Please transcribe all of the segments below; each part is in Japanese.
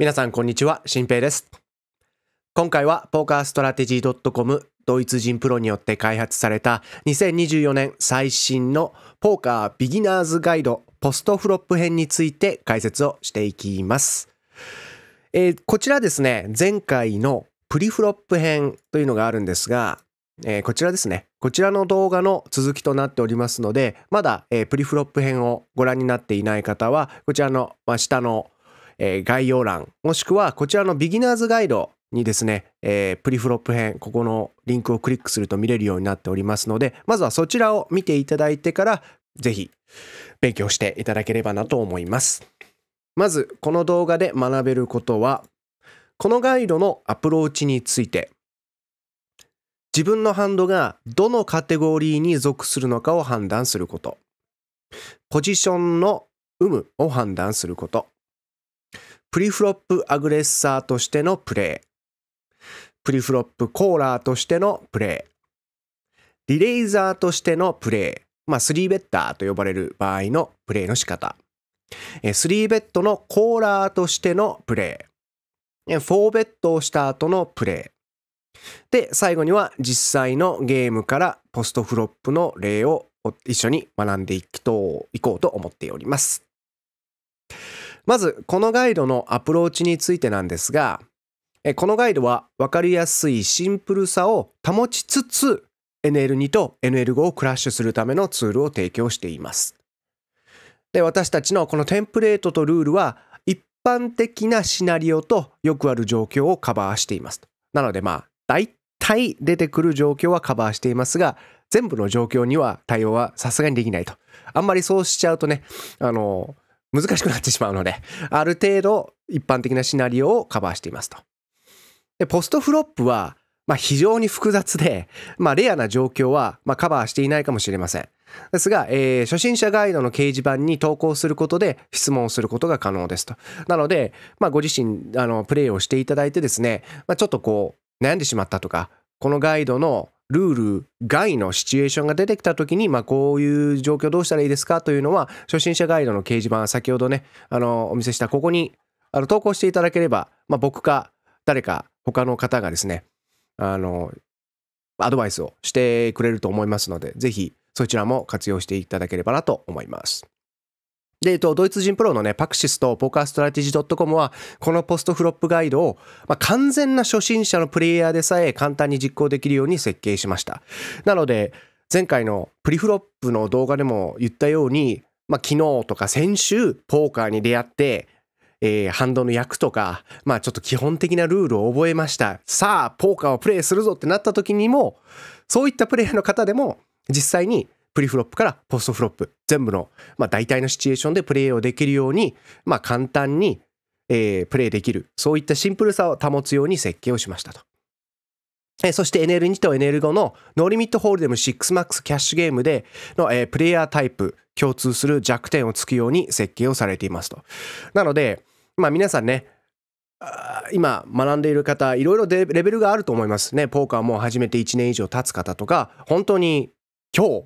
皆さんこんにちは、新平です。今回はポーカーストラテジー .com ドイツ人プロによって開発された2024年最新のポーカービギナーズガイドポストフロップ編について解説をしていきます。えー、こちらですね、前回のプリフロップ編というのがあるんですが、えー、こちらですね。こちらの動画の続きとなっておりますので、まだ、えー、プリフロップ編をご覧になっていない方は、こちらの、まあ、下のえ概要欄、もしくはこちらのビギナーズガイドにですね、えプリフロップ編、ここのリンクをクリックすると見れるようになっておりますので、まずはそちらを見ていただいてから、ぜひ勉強していただければなと思います。まず、この動画で学べることは、このガイドのアプローチについて、自分のハンドがどのカテゴリーに属するのかを判断すること、ポジションの有無を判断すること、プリフロップアグレッサーとしてのプレイプリフロップコーラーとしてのプレイリレイザーとしてのプレイまあ、スリーベッターと呼ばれる場合のプレイの仕方、スリーベットのコーラーとしてのプレイ。フォーベットをした後のプレイ。で、最後には実際のゲームからポストフロップの例を一緒に学んでいきといこうと思っております。まず、このガイドのアプローチについてなんですが、このガイドは分かりやすいシンプルさを保ちつつ、NL2 と NL5 をクラッシュするためのツールを提供しています。で、私たちのこのテンプレートとルールは、一般的なシナリオとよくある状況をカバーしています。なので、まあ、大体出てくる状況はカバーしていますが、全部の状況には対応はさすがにできないと。あんまりそうしちゃうとね、あの難しくなってしまうので、ある程度一般的なシナリオをカバーしていますと。で、ポストフロップは、まあ、非常に複雑で、まあ、レアな状況は、まあ、カバーしていないかもしれません。ですが、えー、初心者ガイドの掲示板に投稿することで質問をすることが可能ですと。なので、まあ、ご自身、あの、プレイをしていただいてですね、まあ、ちょっとこう、悩んでしまったとか、このガイドのルール外のシチュエーションが出てきた時に、まあ、こういう状況どうしたらいいですかというのは、初心者ガイドの掲示板、先ほどね、あの、お見せした、ここに、あの、投稿していただければ、まあ、僕か、誰か、他の方がですね、あの、アドバイスをしてくれると思いますので、ぜひ、そちらも活用していただければなと思います。で、えっと、ドイツ人プロのね、パクシスとポーカーストラテジー .com は、このポストフロップガイドを、まあ、完全な初心者のプレイヤーでさえ簡単に実行できるように設計しました。なので、前回のプリフロップの動画でも言ったように、まあ、昨日とか先週、ポーカーに出会って、えー、ハンドの役とか、まあちょっと基本的なルールを覚えました。さあ、ポーカーをプレイするぞってなった時にも、そういったプレイヤーの方でも、実際にプリフロップからポストフロップ、全部の、まあ、大体のシチュエーションでプレイをできるように、まあ、簡単に、えー、プレイできる、そういったシンプルさを保つように設計をしましたと。えそして NL2 と NL5 のノーリミットホールデム 6MAX キャッシュゲームでの、えー、プレイヤータイプ共通する弱点をつくように設計をされていますと。なので、まあ皆さんね、今学んでいる方、いろいろレベルがあると思いますね。ポーカーも始めて1年以上経つ方とか、本当に今日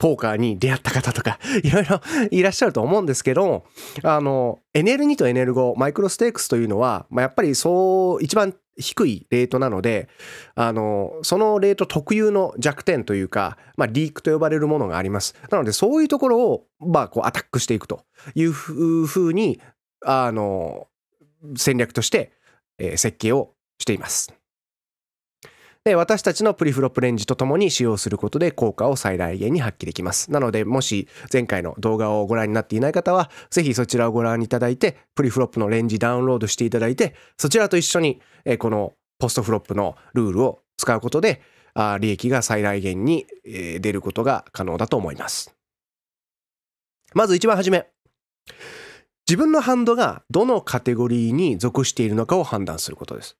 ポーカーに出会った方とか、いろいろ いらっしゃると思うんですけど、あの、NL2 と NL5、マイクロステークスというのは、まあ、やっぱりそう、一番低いレートなので、あの、そのレート特有の弱点というか、まあ、リークと呼ばれるものがあります。なので、そういうところを、まあ、こう、アタックしていくというふうに、あの、戦略として、えー、設計をしています。で、私たちのプリフロップレンジとともに使用することで効果を最大限に発揮できます。なので、もし前回の動画をご覧になっていない方は、ぜひそちらをご覧いただいて、プリフロップのレンジダウンロードしていただいて、そちらと一緒に、えこのポストフロップのルールを使うことで、あ利益が最大限に、え出ることが可能だと思います。まず一番初め。自分のハンドがどのカテゴリーに属しているのかを判断することです。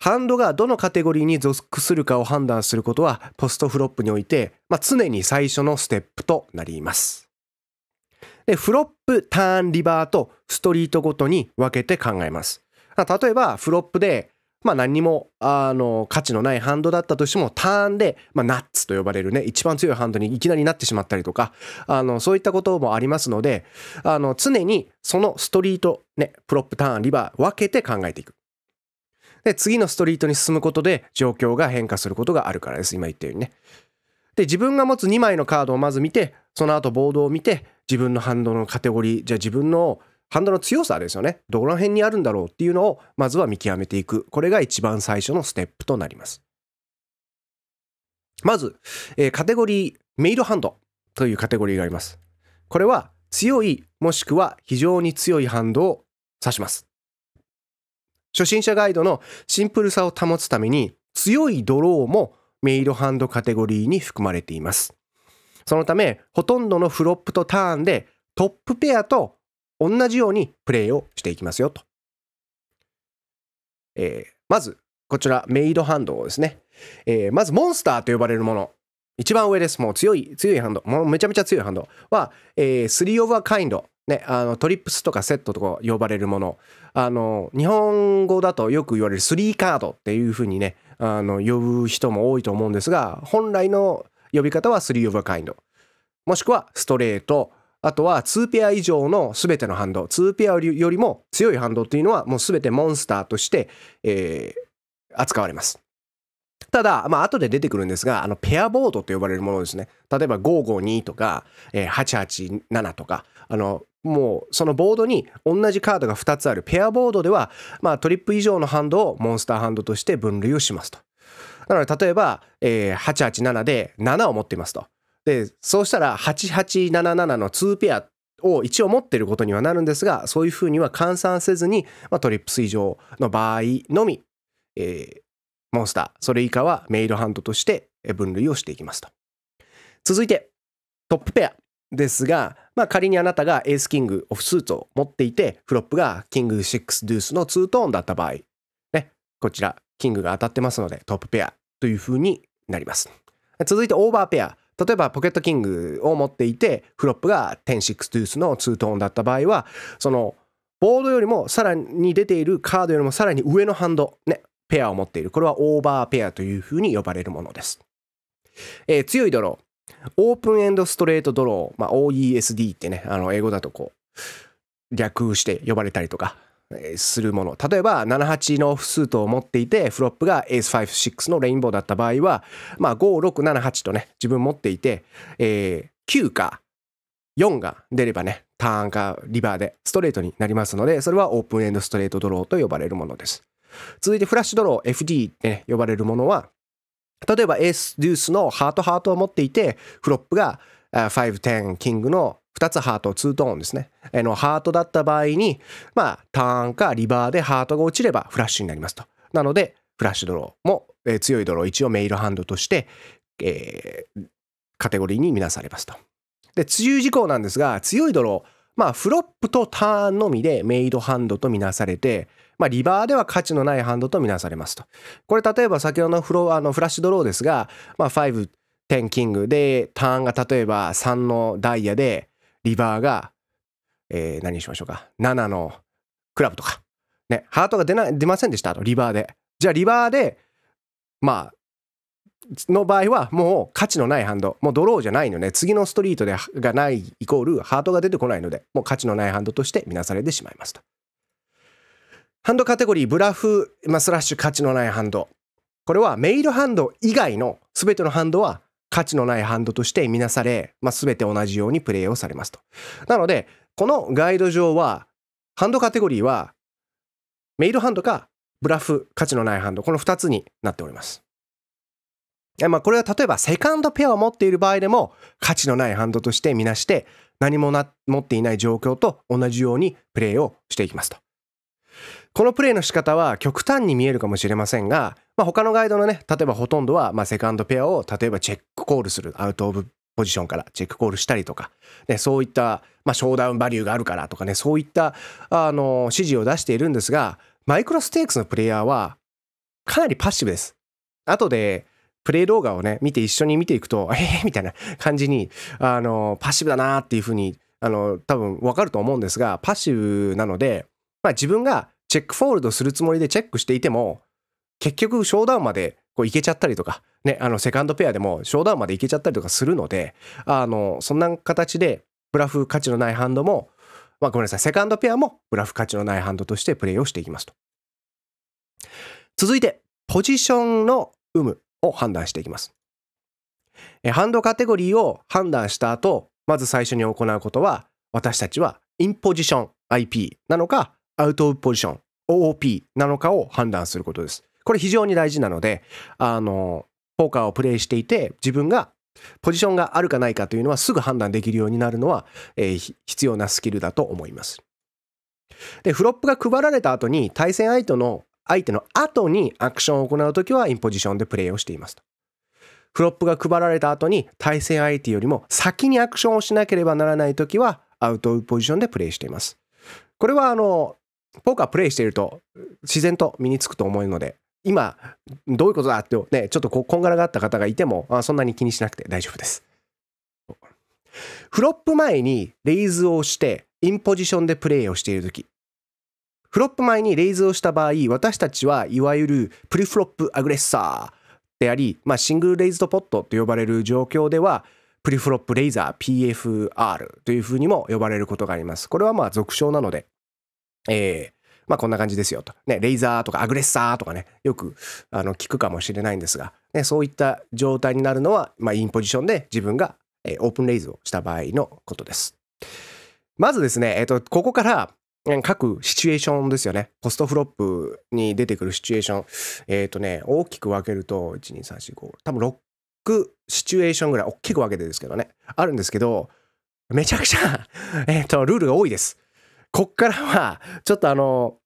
ハンドがどのカテゴリーに属するかを判断することはポストフロップにおいて、まあ、常に最初のステップとなります。で、フロップ、ターン、リバーとストリートごとに分けて考えます。例えば、フロップで、まあ何にも、あの、価値のないハンドだったとしても、ターンで、まあナッツと呼ばれるね、一番強いハンドにいきなりなってしまったりとか、あの、そういったこともありますので、あの、常にそのストリート、ね、プロップ、ターン、リバー分けて考えていく。で、次のストリートに進むことで状況が変化することがあるからです。今言ったようにね。で、自分が持つ2枚のカードをまず見て、その後ボードを見て、自分のハンドのカテゴリー、じゃあ自分のハンドの強さですよね。どこら辺にあるんだろうっていうのを、まずは見極めていく。これが一番最初のステップとなります。まず、えー、カテゴリー、メイドハンドというカテゴリーがあります。これは、強いもしくは非常に強いハンドを指します。初心者ガイドのシンプルさを保つために強いドローもメイドハンドカテゴリーに含まれています。そのため、ほとんどのフロップとターンでトップペアと同じようにプレーをしていきますよと。えー、まず、こちらメイドハンドをですね、えー、まずモンスターと呼ばれるもの。一番上です。もう強い、強いハンド。もうめちゃめちゃ強いハンドは、えー、3リーブアカインド。ね、あのトリップスとかセットとか呼ばれるもの。あの、日本語だとよく言われる3カードっていうふうにね、あの、呼ぶ人も多いと思うんですが、本来の呼び方は3リーブアカインド。もしくはストレート。あとは2ペア以上の全てのハンド。2ペアよりも強いハンドっていうのはもう全てモンスターとして、えー、扱われます。ただ、まあ、後で出てくるんですが、あの、ペアボードと呼ばれるものですね。例えば、552とか、えー、887とか、あの、もう、そのボードに同じカードが2つあるペアボードでは、まあ、トリップ以上のハンドをモンスターハンドとして分類をしますと。なので、例えば、えー、887で7を持っていますと。で、そうしたら、8877の2ペアを一応持っていることにはなるんですが、そういうふうには換算せずに、まあ、トリップス以上の場合のみ、えーモンスター、それ以下はメイドハンドとして分類をしていきますと。続いて、トップペアですが、まあ、仮にあなたがエースキング、オフスーツを持っていて、フロップがキング6デュースのートーンだった場合、ね、こちら、キングが当たってますので、トップペアという風になります。続いて、オーバーペア。例えば、ポケットキングを持っていて、フロップが106デュースのートーンだった場合は、その、ボードよりもさらに出ているカードよりもさらに上のハンド、ね、ペアを持っている。これはオーバーペアというふうに呼ばれるものです。えー、強いドロー。オープンエンドストレートドロー。まあ、OESD ってね、あの、英語だとこう、略して呼ばれたりとか、するもの例えば78のオ数とを持っていてフロップがエース56のレインボーだった場合は、まあ、5678とね自分持っていて、えー、9か4が出ればねターンかリバーでストレートになりますのでそれはオープンエンドストレートドローと呼ばれるものです続いてフラッシュドロー FD ってね、呼ばれるものは、例えばエース、デュースのハートハートを持っていて、フロップが5、10、キングの2つハート、2トーンですね。のハートだった場合に、まあ、ターンかリバーでハートが落ちればフラッシュになりますと。なので、フラッシュドローも、えー、強いドロー一応メイルハンドとして、えー、カテゴリーに見なされますと。で、注意事項なんですが、強いドロー、まあ、フロップとターンのみでメイドハンドと見なされて、まあ、リバーでは価値のないハンドとみなされますと。これ例えば先ほどのフロあのフラッシュドローですが、まあ、5、10キングでターンが例えば3のダイヤでリバーが、えー、何にしましょうか7のクラブとか、ね、ハートが出な出ませんでしたとリバーで。じゃあリバーでまあの場合はもう価値のないハンドもうドローじゃないのね、次のストリートでがないイコールハートが出てこないのでもう価値のないハンドとして見なされてしまいますと。ハンドカテゴリー、ブラフ、まあ、スラッシュ価値のないハンド。これはメイルハンド以外の全てのハンドは価値のないハンドとして見なされ、まあ、全て同じようにプレイをされますと。なので、このガイド上は、ハンドカテゴリーは、メイルハンドかブラフ、価値のないハンド、この2つになっております。まあ、これは例えばセカンドペアを持っている場合でも価値のないハンドとして見なして何も持っていない状況と同じようにプレイをしていきますと。このプレイの仕方は極端に見えるかもしれませんが、まあ、他のガイドのね、例えばほとんどは、まセカンドペアを例えばチェックコールする、アウトオブポジションからチェックコールしたりとか、ね、そういった、まあ、ショーダウンバリューがあるからとかね、そういった、あの、指示を出しているんですが、マイクロステークスのプレイヤーは、かなりパッシブです。後で、プレイ動画をね、見て一緒に見ていくと、えー、みたいな感じに、あの、パッシブだなっていうふうに、あの、多分わかると思うんですが、パッシブなので、まあ、自分がチェックフォールドするつもりでチェックしていても、結局、ショーダウンまでこういけちゃったりとか、ね、あの、セカンドペアでもショーダウンまでいけちゃったりとかするので、あの、そんな形で、ブラフ価値のないハンドも、まあ、ごめんなさい、セカンドペアもブラフ価値のないハンドとしてプレーをしていきますと。続いて、ポジションの有無を判断していきます。ハンドカテゴリーを判断した後、まず最初に行うことは、私たちはインポジション IP なのか、アウトポジション OOP なのかを判断することです。これ非常に大事なので、あの、ポーカーをプレイしていて、自分がポジションがあるかないかというのはすぐ判断できるようになるのは、えー、必要なスキルだと思います。で、フロップが配られた後に対戦相手の相手の後にアクションを行うときはインポジションでプレイをしていますと。フロップが配られた後に対戦相手よりも先にアクションをしなければならないときはアウトポジションでプレイしています。これはあのポーカープレイしていると自然と身につくと思うので、今、どういうことだってね、ちょっとここんがらがった方がいても、あそんなに気にしなくて大丈夫です。フロップ前にレイズをして、インポジションでプレイをしているとき、フロップ前にレイズをした場合、私たちはいわゆるプリフロップアグレッサーであり、まあ、シングルレイズドポットと呼ばれる状況では、プリフロップレイザー PFR というふうにも呼ばれることがあります。これはまあ俗称なので、えー、まあこんな感じですよと。ね、レイザーとかアグレッサーとかね、よくあの聞くかもしれないんですが、ね、そういった状態になるのは、まあ、インポジションで自分が、えー、オープンレイズをした場合のことです。まずですね、えっ、ー、と、ここから各シチュエーションですよね。ポストフロップに出てくるシチュエーション。えっ、ー、とね、大きく分けると、1、2、3、4、5、多分6シチュエーションぐらい、大きく分けてですけどね、あるんですけど、めちゃくちゃ えっと、ルールが多いです。こっからは、ちょっとあの、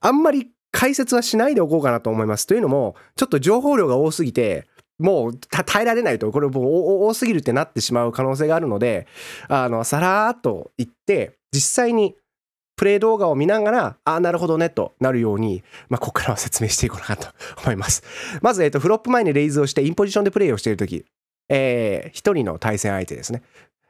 あんまり解説はしないでおこうかなと思います。というのも、ちょっと情報量が多すぎて、もう耐えられないと、これもう多すぎるってなってしまう可能性があるので、あの、さらーっと言って、実際にプレイ動画を見ながら、ああ、なるほどね、となるように、まあ、ここからは説明していこうかなと思います。まず、えっ、と、フロップ前にレイズをして、インポジションでプレイをしているとき、えー、一人の対戦相手ですね。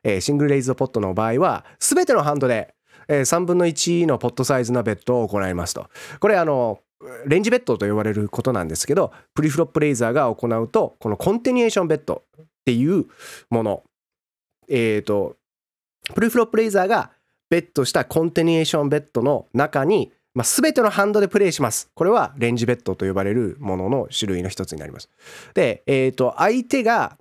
えー、シングルレイズドポットの場合は、すべてのハンドで3分の1のポットサイズなベッドを行いますと。これあのレンジベッドと呼ばれることなんですけどプリフロップレイザーが行うとこのコンテニエーションベッドっていうものえっ、ー、とプリフロップレイザーがベッドしたコンテニエーションベッドの中に、まあ、全てのハンドでプレイします。これはレンジベッドと呼ばれるものの種類の一つになります。で、えっ、ー、と、相手が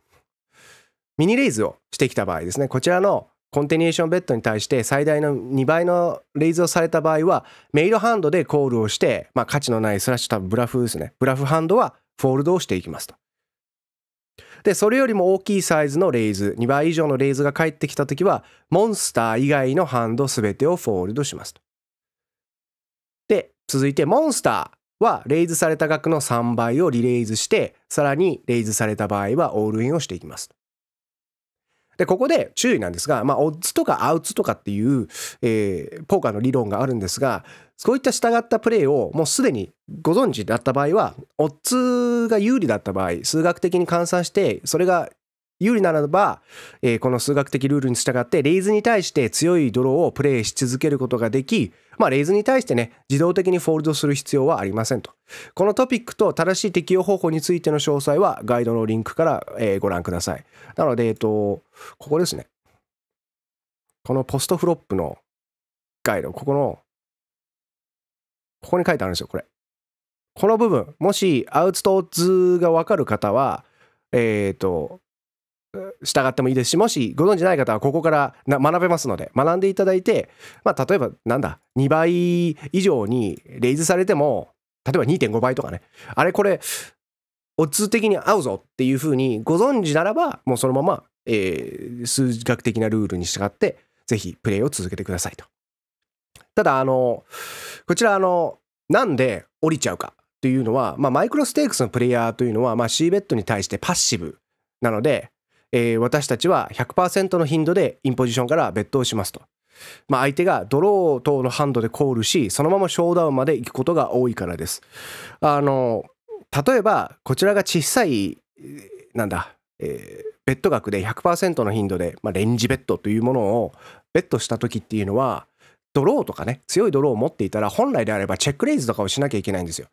ミニレイズをしてきた場合ですね、こちらのコンティニエーションベッドに対して最大の2倍のレイズをされた場合は、メイドハンドでコールをして、まあ、価値のないスラッシュ多分ブラフですね。ブラフハンドはフォールドをしていきますと。で、それよりも大きいサイズのレイズ、2倍以上のレイズが返ってきたときは、モンスター以外のハンド全てをフォールドしますと。で、続いてモンスターは、レイズされた額の3倍をリレイズして、さらにレイズされた場合はオールインをしていきますと。で、ここで注意なんですが、まあ、オッズとかアウツとかっていう、えー、ポーカーの理論があるんですが、そういった従ったプレイをもうすでにご存知だった場合は、オッズが有利だった場合、数学的に換算して、それが有利ならば、えー、この数学的ルールに従ってレイズに対して強いドローをプレイし続けることができ、まあ、レイズに対してね自動的にフォールドする必要はありませんとこのトピックと正しい適用方法についての詳細はガイドのリンクから、えー、ご覧くださいなので、えっ、ー、と、ここですねこのポストフロップのガイドここのここに書いてあるんですよこれこの部分もしアウトトーツがわかる方はえっ、ー、と従ってもいいですしもしご存じない方はここから学べますので学んでいただいて、まあ、例えばなんだ2倍以上にレイズされても例えば2.5倍とかねあれこれオッズ的に合うぞっていうふうにご存知ならばもうそのまま、えー、数学的なルールに従ってぜひプレイを続けてくださいとただあのこちらあのなんで降りちゃうかというのは、まあ、マイクロステークスのプレイヤーというのは、まあ、シーベットに対してパッシブなのでえー、私たちは100%の頻度でインポジションからベットをしますと。まあ、相手がドロー等のハンドでコールし、そのままショーダウンまで行くことが多いからです。あの、例えば、こちらが小さい、なんだ、えー、ベッド額で100%の頻度で、まあ、レンジベッドというものをベッドした時っていうのは、ドローとかね、強いドローを持っていたら、本来であればチェックレイズとかをしなきゃいけないんですよ。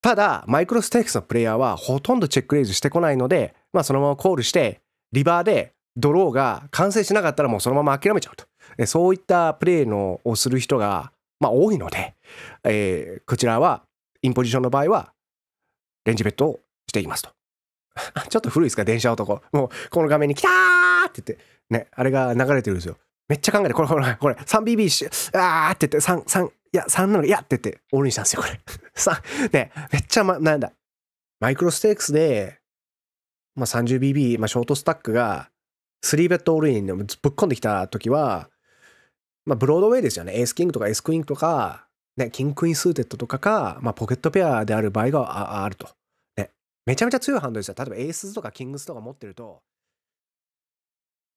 ただ、マイクロステークスのプレイヤーはほとんどチェックレイズしてこないので、まあそのままコールして、リバーでドローが完成しなかったらもうそのまま諦めちゃうと。そういったプレーのをする人が、まあ多いので、えー、こちらは、インポジションの場合は、レンジベットをしていますと。ちょっと古いですか、電車男。もう、この画面に来たーって言って、ね、あれが流れてるんですよ。めっちゃ考えて、これ、これ、これ、3BB し、あーって言って、3、3、いや、3なのいやって言って、オールにしたんですよ、これ。3、ね、めっちゃ、ま、なんだ。マイクロステークスで、まあ、30BB、まあ、ショートスタックが3ベッドオールインでぶっ込んできた時は、まあ、ブロードウェイですよね。エースキングとかエースクイーンとか、ね、キングクイーンスーテッドとかか、まあ、ポケットペアである場合があると。ね、めちゃめちゃ強いハンドですよ。例えばエースとかキングスとか持ってると、